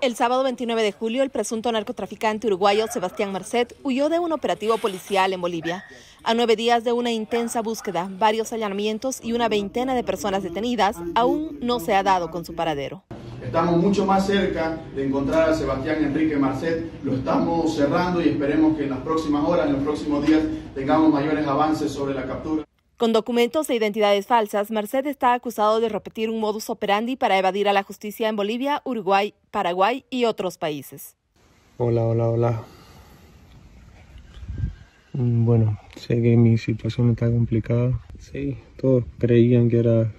El sábado 29 de julio, el presunto narcotraficante uruguayo Sebastián Marcet huyó de un operativo policial en Bolivia. A nueve días de una intensa búsqueda, varios allanamientos y una veintena de personas detenidas, aún no se ha dado con su paradero. Estamos mucho más cerca de encontrar a Sebastián Enrique Marcet. Lo estamos cerrando y esperemos que en las próximas horas, en los próximos días, tengamos mayores avances sobre la captura. Con documentos e identidades falsas, Merced está acusado de repetir un modus operandi para evadir a la justicia en Bolivia, Uruguay, Paraguay y otros países. Hola, hola, hola. Mm, bueno, sé que mi situación está complicada. Sí, todos creían que era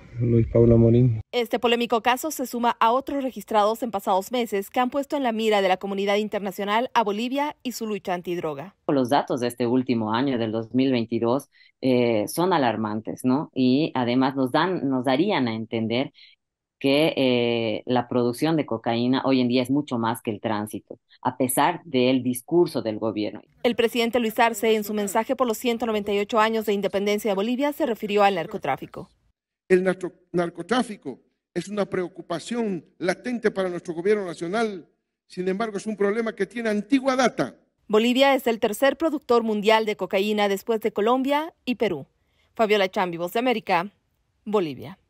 este polémico caso se suma a otros registrados en pasados meses que han puesto en la mira de la comunidad internacional a Bolivia y su lucha antidroga. Los datos de este último año, del 2022, eh, son alarmantes, ¿no? Y además nos, dan, nos darían a entender que eh, la producción de cocaína hoy en día es mucho más que el tránsito, a pesar del discurso del gobierno. El presidente Luis Arce, en su mensaje por los 198 años de independencia de Bolivia, se refirió al narcotráfico. El narcotráfico es una preocupación latente para nuestro gobierno nacional. Sin embargo, es un problema que tiene antigua data. Bolivia es el tercer productor mundial de cocaína después de Colombia y Perú. Fabiola Chambi, Voz de América, Bolivia.